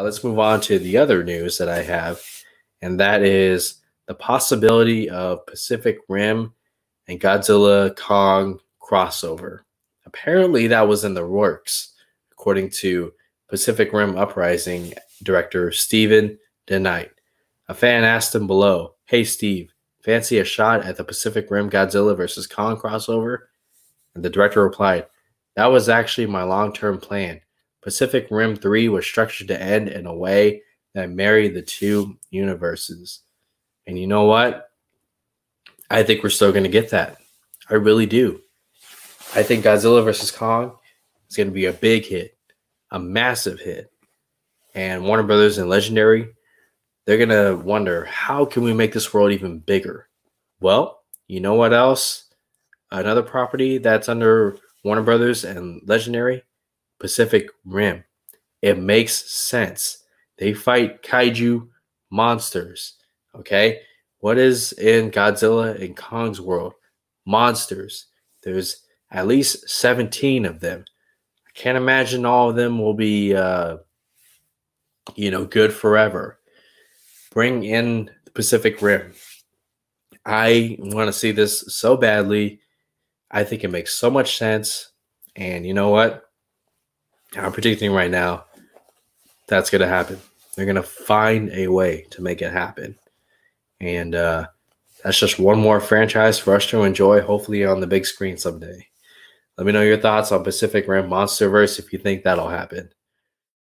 Uh, let's move on to the other news that I have, and that is the possibility of Pacific Rim and Godzilla Kong crossover. Apparently, that was in the works, according to Pacific Rim Uprising director Steven DeKnight. A fan asked him below, Hey, Steve, fancy a shot at the Pacific Rim Godzilla versus Kong crossover? And the director replied, That was actually my long term plan. Pacific Rim 3 was structured to end in a way that married the two universes. And you know what? I think we're still going to get that. I really do. I think Godzilla vs. Kong is going to be a big hit, a massive hit. And Warner Brothers and Legendary, they're going to wonder how can we make this world even bigger? Well, you know what else? Another property that's under Warner Brothers and Legendary Pacific Rim. It makes sense. They fight kaiju monsters. Okay. What is in Godzilla and Kong's world? Monsters. There's at least 17 of them. I can't imagine all of them will be, uh, you know, good forever. Bring in the Pacific Rim. I want to see this so badly. I think it makes so much sense. And you know what? I'm predicting right now that's going to happen. They're going to find a way to make it happen. And uh, that's just one more franchise for us to enjoy, hopefully on the big screen someday. Let me know your thoughts on Pacific Rim Monsterverse if you think that'll happen.